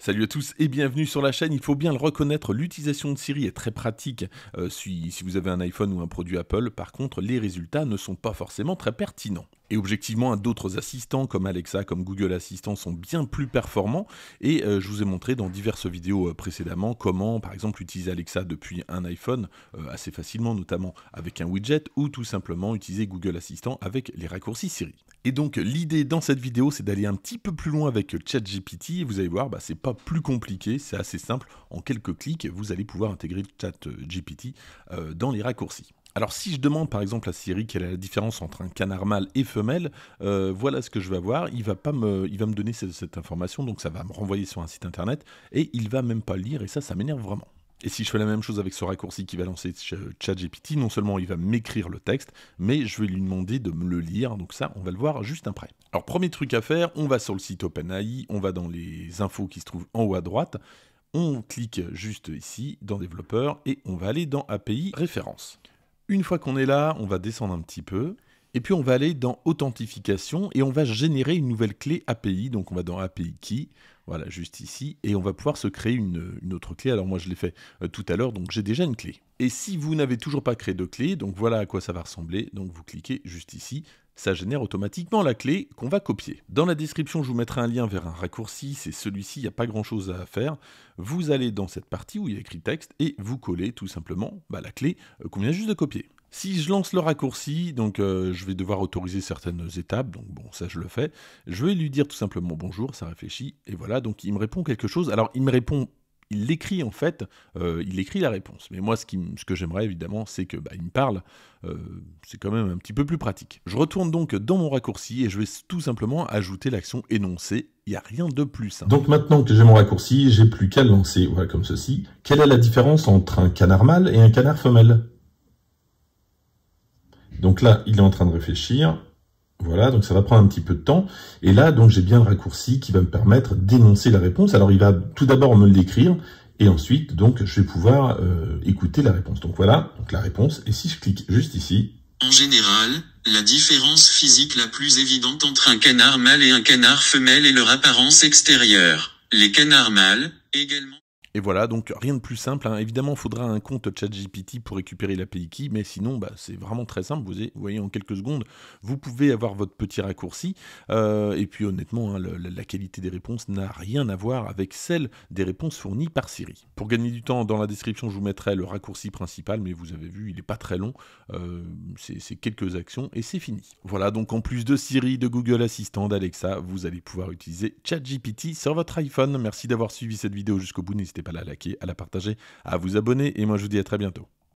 Salut à tous et bienvenue sur la chaîne. Il faut bien le reconnaître, l'utilisation de Siri est très pratique euh, si, vous avez un iPhone ou un produit Apple. Par contre, les résultats ne sont pas forcément très pertinents. Et objectivement, d'autres assistants comme Alexa, comme Google Assistant sont bien plus performants. Et euh, je vous ai montré dans diverses vidéos euh, précédemment comment, par exemple, utiliser Alexa depuis un iPhone euh, assez facilement, notamment avec un widget, ou tout simplement utiliser Google Assistant avec les raccourcis Siri. Et donc, l'idée dans cette vidéo, c'est d'aller un petit peu plus loin avec ChatGPT. Et vous allez voir, bah, c'est pas plus compliqué, c'est assez simple. En quelques clics, vous allez pouvoir intégrer ChatGPT dans les raccourcis. Alors si je demande par exemple à Siri quelle est la différence entre un canard mâle et femelle, euh, voilà ce que je vais avoir, il va, pas me, il va me donner cette, information, donc ça va me renvoyer sur un site internet, et il va même pas lire, et ça, ça m'énerve vraiment. Et si je fais la même chose avec ce raccourci qui va lancer ChatGPT, non seulement il va m'écrire le texte, mais je vais lui demander de me le lire. Donc ça, on va le voir juste après. Alors premier truc à faire, on va sur le site OpenAI, on va dans les infos qui se trouvent en haut à droite, on clique juste ici dans développeur et on va aller dans API référence. Une fois qu'on est là, on va descendre un petit peu. Et puis on va aller dans authentification et on va générer une nouvelle clé API. Donc on va dans API key, voilà, juste ici, et on va pouvoir se créer une, autre clé. Alors moi je l'ai fait euh, tout à l'heure, donc j'ai déjà une clé. Et si vous n'avez toujours pas créé de clé, donc voilà à quoi ça va ressembler. Donc vous cliquez juste ici, ça génère automatiquement la clé qu'on va copier. Dans la description, je vous mettrai un lien vers un raccourci, c'est celui-ci, il n'y a pas grand-chose à faire. Vous allez dans cette partie où il y a écrit texte et vous collez tout simplement bah, la clé euh, qu'on vient juste de copier. Si je lance le raccourci, donc euh, je vais devoir autoriser certaines étapes, donc bon, ça je le fais. Je vais lui dire tout simplement bonjour, ça réfléchit, et voilà, donc il me répond quelque chose. Alors il me répond il écrit en fait, euh, il écrit la réponse. Mais moi, ce, que j'aimerais évidemment, c'est que bah, me parle. Euh, c'est quand même un petit peu plus pratique. Je retourne donc dans mon raccourci et je vais tout simplement ajouter l'action énoncée. Il n'y a rien de plus. Simple. Donc maintenant que j'ai mon raccourci, j'ai plus qu'à lancer, voilà comme ceci. Quelle est la différence entre un canard mâle et un canard femelle Donc là, il est en train de réfléchir. Voilà, donc ça va prendre un petit peu de temps. Et là, donc j'ai bien le raccourci qui va me permettre d'énoncer la réponse. Alors il va tout d'abord me le décrire, et ensuite, donc, je vais pouvoir euh, écouter la réponse. Donc voilà, donc la réponse. Et si je clique juste ici... En général, la différence physique la plus évidente entre un canard mâle et un canard femelle est leur apparence extérieure. Les canards mâles, également... Et voilà, donc rien de plus simple. Hein. Évidemment, il faudra un compte ChatGPT pour récupérer l'API key, mais sinon, bah, c'est vraiment très simple. Vous voyez, en quelques secondes, vous pouvez avoir votre petit raccourci. Euh, et puis honnêtement, hein, la qualité des réponses n'a rien à voir avec celle des réponses fournies par Siri. Pour gagner du temps, dans la description, je vous mettrai le raccourci principal, mais vous avez vu, il n'est pas très long. Euh, c'est quelques actions et c'est fini. Voilà, donc en plus de Siri, de Google Assistant, d'Alexa, vous allez pouvoir utiliser ChatGPT sur votre iPhone. Merci d'avoir suivi cette vidéo jusqu'au bout. N'hésitez pas à la liker, à la partager, à vous abonner, et moi je vous dis à très bientôt.